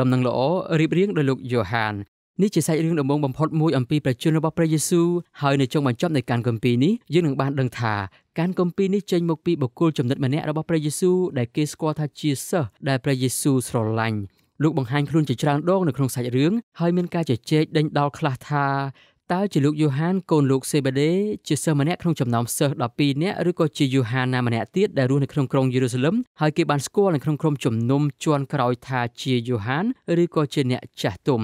ដំណឹងល្អរៀបរៀងដោយលោកយ៉ូហាននេះជាសាច់រឿងដំបូងបំផុតមួយអំពីប្រជញ្ញរបស់ព្រះយេស៊ូវហើយនៅចុងបញ្ចប់នៃការគម្ពីរនេះយើងនឹងបានដឹងថាការគម្ពីរនេះចេញមកពីបុគ្គលចំណិតម្នាក់របស់ព្រះយេស៊ូវដែលគេស្គាល់ថាជាសិស្សដែលព្រះយេស៊ូវស្រឡាញ់លោកបង្ហាញខ្លួនជាច្រើនដងនៅក្នុងសាច់រឿងហើយមានការជជែកដេញដោលខ្លះថាតើជាលោកយូហានកូនលោកសេបដេជាសិស្សម្នាក់ក្នុងចំណោមសិស្ស12នាក់ឬក៏ជាយូហានណាម្នាក់ទៀតដែលរស់នៅក្នុងក្រុងយេរូសាឡឹមហើយគេបានស្គាល់នៅក្នុងក្រុមជំនុំជាន់ក្រោយថាជាយូហានឬក៏ជាអ្នកចាស់ទុំ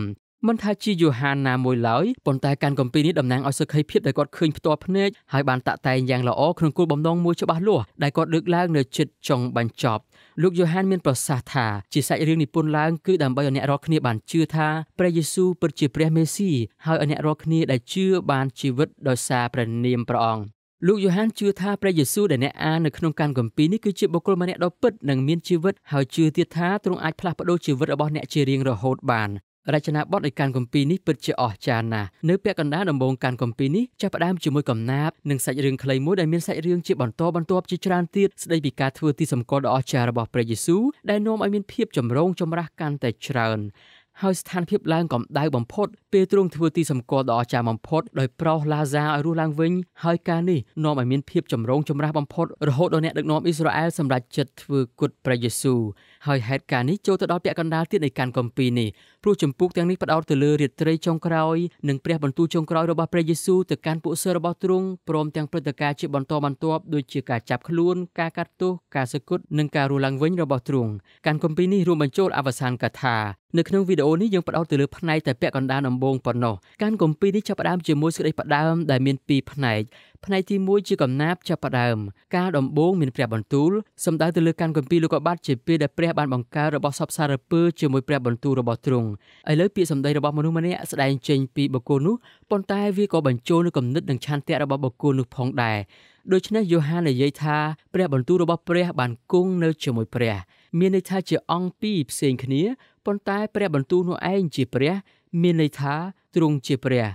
មិនថាជាយូហានណាមួយឡើយប៉ុន្តែការកំពីនេះតំណាងឲ្យសុខីភាពដែលគាត់ឃើញផ្ទាល់ភ្នែកហើយបានតាក់តែងយ៉ាងល្អក្នុងគោលបំណងមួយច្បាស់លាស់ដែលគាត់លើកឡើងនៅចិត្តចុងបញ្ចប់លោកយ៉ូហានមានប្រសាសន៍ថាជាសាច់រឿងនិពន្ធឡើងគឺដើម្បីឲ្យអ្នករាល់គ្នា បានជឿថាព្រះយេស៊ូវពិតជាព្រះមេស៊ីហើយឲ្យអ្នករាល់គ្នាដែលជឿបានជីវិតដោយសារព្រះនាមព្រះអង្គលោកយ៉ូហានជឿថាព្រះយេស៊ូវដែលអ្នកអាននៅក្នុងកានគម្ពីរនេះគឺជាបុគ្គលម្នាក់ដ៏ពិតនិងមានជីវិតហើយជឿទៀតថាទ្រង់អាចផ្លាស់ប្ដូរជីវិតរបស់អ្នកជារៀងរហូតបានរចនាបថនៃកានគម្ពីរនេះពិតជាអស្ចារ្យណាស់នៅពាក់កណ្ដាលដំបូងកានគម្ពីរនេះចាប់ផ្ដើមជាមួយកំណាព្យនិងសាច់រឿងខ្លីមួយដែលមានសាច់រឿងជាបន្តបន្ទាប់ជាច្រើនទៀតស្ដីពីការធ្វើទីសម្គាល់ដ៏អស្ចារ្យរបស់ព្រះយេស៊ូវដែលនាំឲ្យមានភាពចម្រូងចម្រាសកាន់តែច្រើនហើយស្ថានភាពឡើងកម្ដៅបំផុតពេលទ្រង់ធ្វើទីសម្គាល់ដ៏អស្ចារ្យបំផុតដោយប្រោសឡាហ្សាឲ្យរស់ឡើងវិញ ហើយការនេះនាំឲ្យមានភាពចម្រូងចម្រាសបំផុតរហូតដល់អ្នកដឹកនាំអ៊ីស្រាអែលសម្រេចចិត្តធ្វើគុតព្រះយេស៊ូវហើយហេតុការណ៍នេះចូលទៅដល់ពាក់កណ្ដាលទៀតនៃការកំពីនេះព្រោះចម្ពោះទាំងនេះផ្ដោតទៅលើរាត្រីចុងក្រោយនិងព្រះបន្ទូលចុងក្រោយរបស់ព្រះយេស៊ូវទៅកាន់ពួកសិស្សរបស់ទ្រង់ព្រមទាំងព្រឹត្តិការណ៍ជាបន្តបន្ទាប់ដូចជាការចាប់ខ្លួន ការកាត់ទោសការសឹកគត់និងការរស់ឡើងវិញរបស់ទ្រង់ការកំពីនេះរួមបញ្ចូលអវសានកថានៅក្នុងវីដេអូនេះយើងផ្ដោតទៅលើផ្នែកតែពាក់កណ្ដាលដំបូងប៉ុណ្ណោះការកំពីនេះចាប់ផ្ដើមជាមួយសេចក្តីផ្ដើមដែលមានពីរផ្នែកផ្នែកទី1ជាកំណាបចាប់ផ្ដើមការដំបូងមានព្រះបន្ទូលសំដៅទៅលើការគម្ពីរលោកុបាទជាពេលដែលព្រះបានបង្កើតរបស់សពសារពើជាមួយព្រះបន្ទូលរបស់ទ្រង់ឥឡូវពាក្យសម្ដីរបស់មនុស្សម្នាក់ស្ដែងចេញពីបុគ្គលនោះប៉ុន្តែវាក៏បញ្ចូលនូវគំនិតនិងឆន្ទៈរបស់បុគ្គលនោះផងដែរដូច្នេះយ៉ូហាននិយាយថាព្រះបន្ទូលរបស់ព្រះបានគង់នៅជាមួយព្រះ មានន័យថាជាអង្គពីរផ្សេងគ្នាប៉ុន្តែព្រះបន្ទូលនោះឯងជាព្រះមានន័យថាទ្រង់ជាព្រះ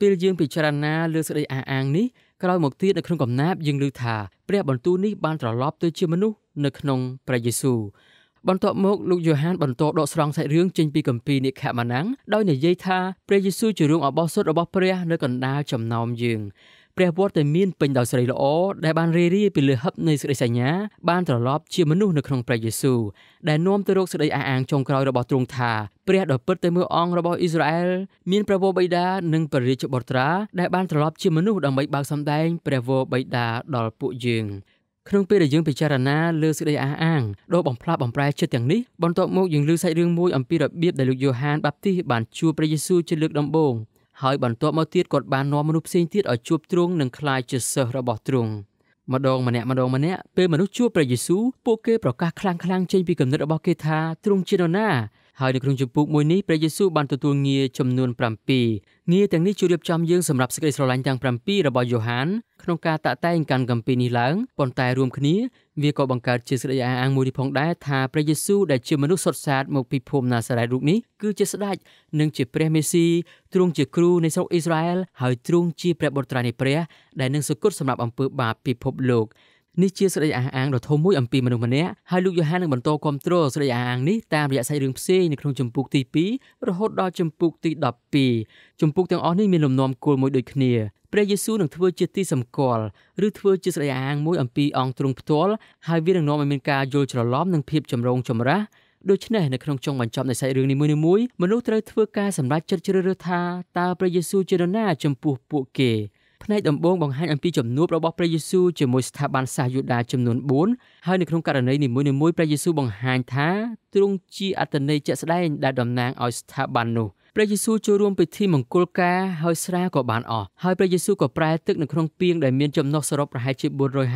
ពេលយើងពិចារណាលើសេចក្តីអះអាងនេះក្រោយមកទៀតនៅក្នុងកំណាបយើងឮថាព្រះបន្ទូលនេះបានត្រឡប់ទៅជាមនុស្សនៅក្នុងព្រះយេស៊ូវបន្ទាប់មកលោកយ៉ូហាន បន្តដកស្រង់សាច់រឿងចេញពីគម្ពីរនិខម៉ានាំងដោយនិយាយថាព្រះយេស៊ូវជារឿងអបោសុតរបស់ព្រះនៅកណ្ដាលចំណោមយើងព្រះវត្តតែមានពេញដោយស្រីល្អដែលបានរេរាយពីលើហឹបនៃសេចក្តីសញ្ញាបានត្រឡប់ជាមនុស្សនៅក្នុងព្រះយេស៊ូវដែលនាំទៅរកសេចក្តីអះអាងចុងក្រោយរបស់ទ្រង់ថាព្រះដ៏ពិតតែមួយអង្គរបស់អ៊ីស្រាអែលមានព្រះវរបិតានិងព្រះរាជបុត្រាដែលបានត្រឡប់ជាមនុស្សដើម្បីបើកសម្ដែងព្រះវរបិតាដល់ពួកយើង ក្នុងពេលដែលយើងពិចារណាលើសេចក្តីអះអាងដ៏បំផ្លាប់បំប្រែចិត្តទាំងនេះបន្ទាប់មកយើងលើសាច់រឿងមួយអំពីរបៀបដែលលោកយ៉ូហានបាប់ទីសបានជួបព្រះយេស៊ូវជាលើកដំបូងហើយបន្ទាប់មកទៀតគាត់បាននាំមនុស្សផ្សេងទៀតឲ្យជួបទ្រង់និងคลายជាសិស្សរបស់ទ្រង់ម្ដងម្នាក់ម្ដងម្នាក់ពេលមនុស្សជួបព្រះយេស៊ូវពួកគេប្រកាសខ្លាំងខ្លាំងចេញពីគំនិតរបស់គេថាទ្រង់ជានរណាហើយនៅក្នុងជំពូកមួយនេះព្រះយេស៊ូវបានទទួលងារចំនួន7ងារទាំងនេះជួយរៀបចំយើងសម្រាប់សេចក្តីស្រឡាញ់ទាំង7របស់យ៉ូហានក្នុងការតាក់តែងកាន់គម្ពីរនេះឡើងប៉ុន្តែរួមគ្នាវាក៏បង្កើតជាសេចក្តីអះអាងមួយនេះផងដែរថាព្រះយេស៊ូវដែលជាមនុស្សសុទ្ធសាធមកពីភូមិណាសារ៉េតរូបនេះគឺជាស្ដេចនិងជាព្រះមេស៊ីទ្រង់ជាគ្រូនៃស្រុកអ៊ីស្រាអែលហើយទ្រង់ជាព្រះបុត្រានៃព្រះ ដែលនឹងសគត់សម្រាប់អំពើបាបពិភពលោកនេះជាសេចក្តីអះអាងដ៏ធំមួយអំពីមនុស្សម្នាក់ហើយលោកយ៉ូហាននឹងបន្តគ្រប់គ្រងសេចក្តីអះអាងនេះតាមរយៈសាច់រឿងផ្សេងនៅក្នុងជំពូកទី2រហូតដល់ជំពូកទី12ជំពូកទាំងអស់នេះមានលំនាំគោលមួយដូចគ្នាព្រះយេស៊ូវនឹងធ្វើជាទីសម្គាល់ឬធ្វើជាសេចក្តីអះអាងមួយអំពីអង្គទ្រង់ផ្ទាល់ហើយវានឹងនាំឲ្យមានការយល់ច្រឡំនិងភាពចម្រូងចម្រាសដូច្នេះនៅក្នុងចុងបញ្ចប់នៃសាច់រឿងនីមួយៗមនុស្សត្រូវធ្វើការសម្រេចចិត្តជ្រើសរើសថាតើព្រះយេស៊ូវជានរណាចំពោះពួកគេផ្នែកដំបូងបង្ហាញអំពីជំនួបរបស់ព្រះយេស៊ូវជាមួយស្ថាប័នសាសយូដាចំនួន4ហើយនៅក្នុងករណីនីមួយៗព្រះយេស៊ូវបង្ហាញថាទ្រង់ជាអត្តន័យជាក់ស្ដែងដែលតំណាងឲ្យស្ថាប័ននោះព្រះយេស៊ូវចូលរួមពិធីមង្គលការហើយស្រាក៏បានអស់ហើយព្រះយេស៊ូវក៏ប្រែទឹកនៅក្នុងពាងដែលមានចំណុះសរុបប្រហែលជា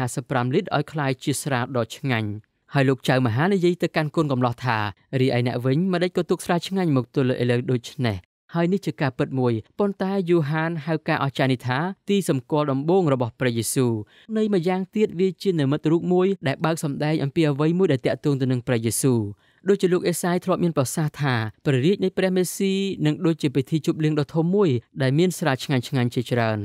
455លីត្រឲ្យคล้ายជាស្រាដ៏ឆ្ងាញ់ហើយលោកចៅមហានិយាយទៅកាន់កូនកំឡោះថារីឯអ្នកវិញមិនដេចក៏ទុកស្រាឆ្ងាញ់មកទល់លើឥឡូវដូច្នេះហើយនេះជាការពិតមួយប៉ុន្តែយូហានហៅការអស្ចារ្យនេះថាទីសម្គាល់ដំបូងរបស់ព្រះយេស៊ូវនៃម្យ៉ាងទៀតវាជានិមិត្តរូបមួយ ដែលបើកសម្ដែងអំពីអ្វីមួយដែលតាក់ទងទៅនឹងព្រះយេស៊ូវដូចជាលោកអេសាយធ្លាប់មានប្រសាសន៍ថាព្រះរាជនៃព្រះមេស៊ីនឹងដូចជាពិធីជប់លៀងដ៏ធំមួយ ដែលមានស្រាឆ្ងាញ់ឆ្ងាញ់ជាច្រើន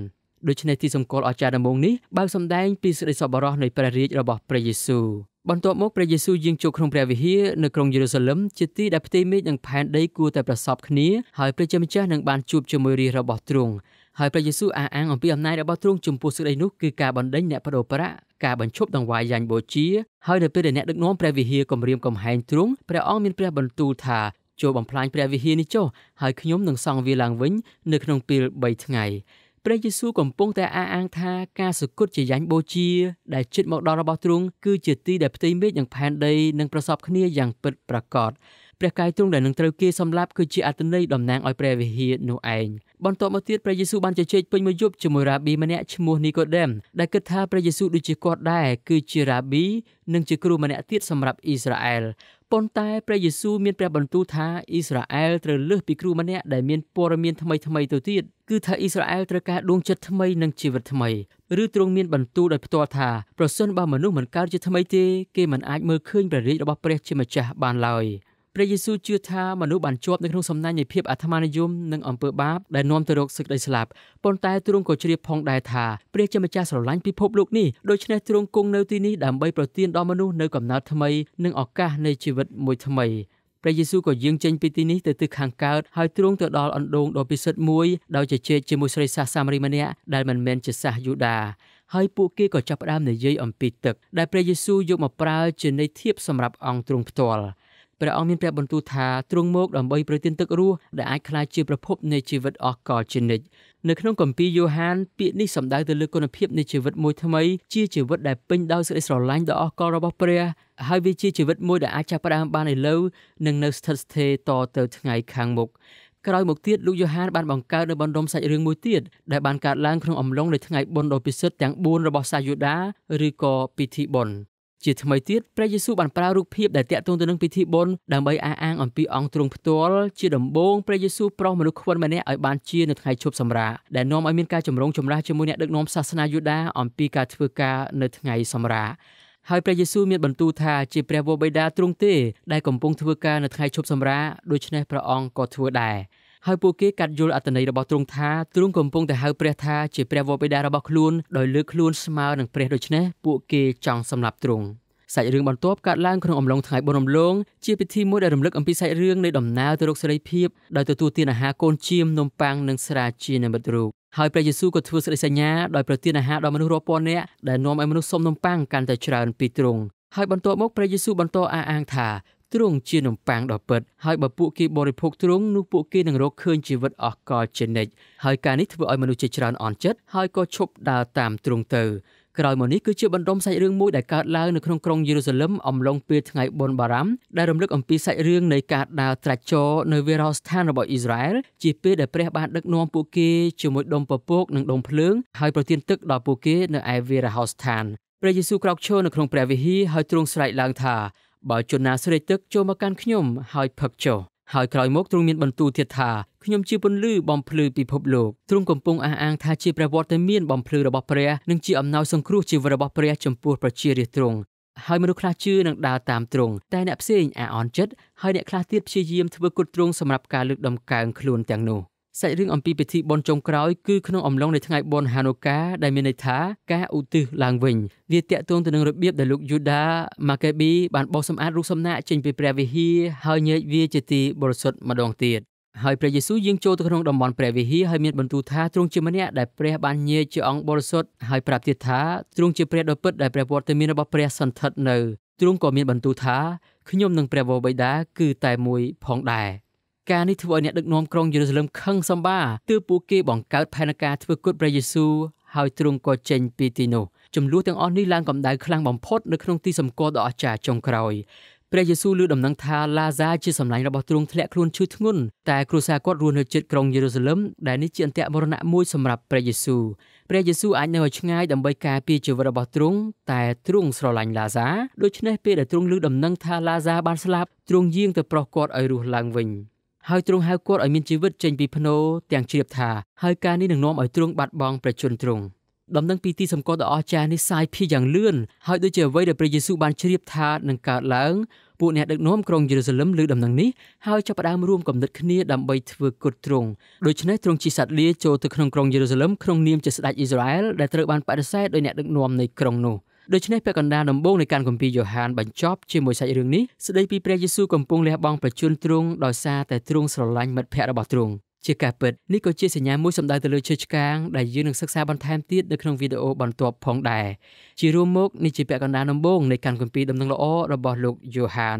ដូច្នេះទីសម្គាល់អស្ចារ្យដំបូងនេះបើកសម្ដែងពីសេចក្តីសប្បុរសនៃព្រះរាជរបស់ព្រះយេស៊ូវបន្ទាប់មកព្រះយេស៊ូវយាងចូលក្នុងព្រះវិហារនៅក្រុងយេរូសាឡឹមជាទីដែលផ្ទៃមេឃនិងផែនដីគួរតែប្រសពគ្នាហើយព្រះជាម្ចាស់នឹងបានជួបជាមួយរាជរបស់ទ្រង់ហើយព្រះយេស៊ូវអះអាងអំពីអំណាចរបស់ទ្រង់ចំពោះសេចក្តីនោះគឺការបណ្ដេញអ្នកបដូរប្រាក់ការបញ្ឈប់ដង្វាយយ៉ាញ់បូជាហើយនៅពេលដែលអ្នកដឹកនាំព្រះវិហារគម្រាមកំហែងទ្រង់ព្រះអង្គមានព្រះបន្ទូលថាចូលបំផ្លាញព្រះវិហារនេះចុះហើយខ្ញុំនឹងសង់វាឡើងវិញនៅក្នុងពេល3ថ្ងៃព្រះយេស៊ូវកំពុងតែអះអាងថាការសុគតជាយ៉ាញ់បូជា ដែលជិតមកដល់របស់ទ្រង់គឺជាទីដែលផ្ទៃមេឃនិងផែនដីនឹងប្រសពគ្នាយ៉ាងពិតប្រាកដព្រះកាយទ្រង់ដែលនឹងត្រូវគេសម្លាប់គឺជាអត្តន័យតំណាងឲ្យព្រះវិហារនោះឯង។បន្ទាប់មកទៀតព្រះយេស៊ូវបានជជែកពេញមួយយប់ជាមួយរ៉ាប៊ីម្នាក់ឈ្មោះនីកូដេមដែលគិតថាព្រះយេស៊ូវដូចជាគាត់ដែរគឺជារ៉ាប៊ីនិងជាគ្រូម្នាក់ទៀតសម្រាប់អ៊ីស្រាអែលប៉ុន្តែព្រះយេស៊ូវមានព្រះបន្ទូលថាអ៊ីស្រាអែលត្រូវលើសពីគ្រូម្នាក់ដែលមានព័ត៌មានថ្មីថ្មីទៅទៀតគឺថាអ៊ីស្រាអែលត្រូវការដួងចិត្តថ្មី និងជីវិតថ្មីឬទ្រង់មានបន្ទូលដោយផ្ទាល់ថាប្រសិនបើមនុស្សមិនកើតជាថ្មីទេគេមិនអាចមើលឃើញព្រះរាជរបស់ព្រះជាម្ចាស់បានឡើយព្រះយេស៊ូវជឿថាមនុស្សបានជាប់នៅក្នុងសំណាញ់នៃភាពអាត្មានិយមនិងអំពើបាប ដែលនាំទៅរកសេចក្តីស្លាប់ប៉ុន្តែទ្រង់ក៏ជ្រាបផងដែរថាព្រះជាម្ចាស់ស្រឡាញ់ពិភពលោកនេះដូច្នេះទ្រង់គង់នៅទីនេះដើម្បីប្រទានដល់មនុស្សនៅកំណើតថ្មីនិងឱកាសនៃជីវិតមួយថ្មីព្រះយេស៊ូវក៏យាងចេញពីទីនេះទៅទិសខាងកើតហើយទ្រង់ទៅដល់អណ្ដូងដ៏ពិសិដ្ឋមួយដោយជជែកជាមួយស្រីសាសសាម៉ារីម្នាក់ដែលមិនមែនជាសាសយូដាហើយពួកគេក៏ចាប់ផ្ដើមនិយាយអំពីទឹកដែលព្រះយេស៊ូវយកមកប្រើជានៃធៀបសម្រាប់អង្គទ្រង់ផ្ទាល់។ព្រះអង្គមានព្រះបន្ទូលថាទ្រង់មកដើម្បីប្រទានទឹករស់ដែលអាចក្លាយជាប្រភពនៃជីវិតអស់កលជានិច្ចនៅក្នុងគម្ពីរយ៉ូហានពាក្យនេះសំដៅទៅលើគុណភាពនៃជីវិតមួយថ្មីជាជីវិតដែលពេញដោយសេចក្តីស្រឡាញ់ដ៏អស់កលរបស់ព្រះហើយវាជាជីវិតមួយដែលអាចចាប់ផ្ដើមបានឥឡូវនិងនៅស្ថិតស្ថេរតទៅថ្ងៃខាងមុខក្រោយមកទៀតលោកយ៉ូហានបានបង្កើតនៅបណ្ដុំសាច់រឿងមួយទៀតដែលបានកើតឡើងក្នុងអំឡុងនៃថ្ងៃបុណ្យដ៏ពិសិដ្ឋទាំង4របស់សាយូដាឬក៏ពិធីបុណ្យជាថ្មីទៀតព្រះយេស៊ូវបានប្រើរូបភាពដែលតាក់ទងទៅនឹងពិធីបុណ្យដើម្បីអះអាងអំពីអង្គទ្រង់ផ្ទាល់ជាដំបូងព្រះយេស៊ូវប្រោសមនុស្សខ្វិនម្នាក់ឲ្យបានជានៅថ្ងៃឈប់សម្រាកដែលនាំឲ្យមានការចម្រុងចម្រាស់ជាមួយអ្នកដឹកនាំសាសនាយូដាអំពីការធ្វើការនៅថ្ងៃសម្រាកហើយព្រះយេស៊ូវមានបន្ទូលថាជាព្រះវរបិតាទ្រង់ទេដែលកំពុងធ្វើការនៅថ្ងៃឈប់សម្រាកដូច្នេះព្រះអង្គក៏ធ្វើដែរហើយពួកគេកាត់យល់អត្ថន័យរបស់ទ្រង់ថាទ្រង់កំពុងតែហៅព្រះថាជា ព្រះវរបិតារបស់ខ្លួនដោយលើកខ្លួនស្មើនឹងព្រះដូច្នេះពួកគេចង់សម្លាប់ទ្រង់សាច់រឿងបន្ទាប់កើតឡើងក្នុងអំឡុងថ្ងៃបុណ្យរំលងជាពិធីមួយដែលរំលឹកអំពីសាច់រឿងនៃដំណើរទៅរកសេរីភាពដោយទទួលទានអាហារកូនជៀមនំប៉័ងនិងស្រាជានិមិត្តរូបហើយព្រះយេស៊ូវក៏ធ្វើសេចក្តីសញ្ញាដោយប្រទានអាហារដល់មនុស្សរាប់ពាន់នាក់ដែលនាំឲ្យមនុស្សសុំនំប៉័ងកាន់តែច្រើនពីទ្រង់ហើយបន្ទាប់មកព្រះយេស៊ូវបន្តអះអាងថាទ្រង់ជានំប៉័ងដ៏ពិតហើយបើពួកគេបរិភោគទ្រង់នោះពួកគេនឹងរកឃើញជីវិតអស់កលជានិច្ចហើយការនេះធ្វើឲ្យមនុស្សជាច្រើនអន់ចិត្តហើយក៏ឈប់ដើរតាមទ្រង់ទៅក្រោយមកនេះគឺជាបណ្ដុំសាច់រឿងមួយដែលកើតឡើងនៅក្នុងក្រុងយេរូសាឡឹមអំឡុងពេលថ្ងៃបុណ្យបារំដែលរំលឹកអំពីសាច់រឿងនៃការដើរត្រាច់ចរនៅវេរោស្ថានរបស់អ៊ីស្រាអែលជាពេលដែលព្រះបានដឹកនាំពួកគេជាមួយដុំពពកនិងដុំភ្លើងហើយប្រទានទឹកដល់ពួកគេនៅឯវេរោស្ថានព្រះយេស៊ូវក្រោកឈរនៅក្នុងព្រះវិហារហើយទ្រង់ស្រែកឡើងថាបើជនណាស្រេកទឹកចូលមកកាន់ខ្ញុំ ហើយផឹកចុះហើយក្រោយមកទ្រង់មានបន្ទូលទៀតថាខ្ញុំជាពន្លឺបំភ្លឺពិភពលោកទ្រង់កំពុងអះអាង ថាជាព្រះវត្តមានបំភ្លឺរបស់ព្រះនិងជាអំណោយសង្គ្រោះជីវិតរបស់ព្រះចំពោះប្រជារាស្ត្រទ្រង់ហើយមនុស្សខ្លះជឿនឹងដើរតាមទ្រង់តែអ្នកផ្សេងអាអន់ចិត្តហើយអ្នកខ្លះទៀតព្យាយាមធ្វើគុតទ្រង់សម្រាប់ការលើកដំកើងខ្លួនទាំងនោះ។សាច់រឿងអំពីពិធីបុណ្យចុងក្រោយគឺក្នុងអំឡុងនៃថ្ងៃបុណ្យហាណូកាដែលមានន័យថាការឧទ្ទិសឡើងវិញវាតាក់ទងទៅនឹងរបៀបដែលលោកយូដាម៉ាកេប៊ីបានបោសសម្អាតរូបសំណាកចេញពីព្រះវិហារហើយញែកវាជាទីបរិសុទ្ធម្ដងទៀតហើយព្រះយេស៊ូវយាងចូលទៅក្នុងតំបន់ព្រះវិហារហើយមានបន្ទូលថាទ្រង់ជាម្នាក់ដែលព្រះបានញែកជាអង្គបរិសុទ្ធហើយប្រាប់ទៀតថាទ្រង់ជាព្រះដ៏ពិតដែលព្រះវត្តមានរបស់ព្រះសន្ធិដ្ឋនៅទ្រង់ក៏មានបន្ទូលថាខ្ញុំនិងព្រះវរបិតាគឺតែមួយផងដែរការនេះធ្វើឲ្យអ្នកដឹកនាំក្រុងយេរូសាឡឹមខឹងសម្បាទើបពួកគេ បង្កើតផែនការធ្វើគុតព្រះយេស៊ូវហើយទ្រង់ក៏ចេញពីទីនោះចំនួនទាំងអស់នេះឡើងកម្ដៅខ្លាំងបំផុតនៅក្នុងទីសម្គាល់ដ៏អស្ចារ្យចុងក្រោយព្រះយេស៊ូវលើដំណឹងថាឡាហ្សារជាសម្លាញ់របស់ទ្រង់ធ្លាក់ខ្លួនឈឺធ្ងន់តែគ្រួសារគាត់រស់នៅជិតក្រុងយេរូសាឡឹមដែលនេះជាអន្ទាក់មរណៈមួយសម្រាប់ព្រះយេស៊ូវព្រះយេស៊ូវអាចនៅឲ្យឆ្ងាយដើម្បីការពារជីវិតរបស់ទ្រង់តែទ្រង់ស្រឡាញ់ឡាហ្សារដូច្នេះពេលដែលទ្រង់លើដំណឹងថាឡាហ្សារបានស្លាប់ទ្រង់យាងទៅប្រោះគាត់ឲ្យរស់ឡើងវិញហើយទ្រង់ហៅគាត់ឲ្យមានជីវិតចេញពីភ្នោទាំងជ្រាបថាហើយការនេះនឹងនាំឲ្យទ្រង់បាត់បង់ប្រជញ្ញទ្រង់ដំណឹងពីទីសម្គាល់ដ៏អស្ចារ្យនេះសាយភាយយ៉ាងលឿនហើយដូចជាអ្វីដែលព្រះយេស៊ូវបានជ្រាបថានឹងកើតឡើងពួកអ្នកដឹកនាំក្រុងយេរូសាឡឹមលើដំណឹងនេះហើយចាប់ផ្ដើមរួមគំនិតគ្នាដើម្បីធ្វើគុតទ្រង់ដូច្នេះទ្រង់ជាសត្វលាចូលទៅក្នុងក្រុងយេរូសាឡឹមក្នុងនាមជាស្ដេចអ៊ីស្រាអែលដែលត្រូវបានបដិសេធដោយអ្នកដឹកនាំនៃក្រុងនោះដូច្នេះពាក់កណ្ដាលដំបូងនៃការគម្ពីរយ៉ូហានបញ្ចប់ជាមួយសាច់រឿងនេះស្ដីពីព្រះយេស៊ូវកំពុងលះបង់ប្រជញ្ញទ្រង់ដោយសារតែទ្រង់ស្រឡាញ់មិត្តភ័ក្តិរបស់ទ្រង់ជាការពិតនេះក៏ជាសញ្ញាមួយសម្ដៅទៅលើជើងឆ្កាងដែលយើងនឹងសិក្សាបន្ថែមទៀតនៅក្នុងវីដេអូបន្ទាប់ផងដែរជារួមមកនេះជាពាក្យកណ្ដាលដំបូងនៃការគម្ពីរដំណឹងល្អរបស់លោកយ៉ូហាន